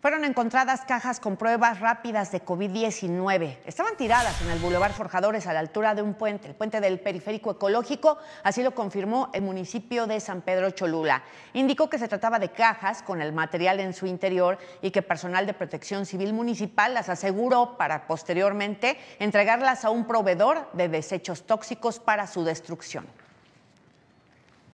fueron encontradas cajas con pruebas rápidas de COVID-19. Estaban tiradas en el Boulevard Forjadores a la altura de un puente, el puente del periférico ecológico, así lo confirmó el municipio de San Pedro Cholula. Indicó que se trataba de cajas con el material en su interior y que personal de protección civil municipal las aseguró para posteriormente entregarlas a un proveedor de desechos tóxicos para su destrucción.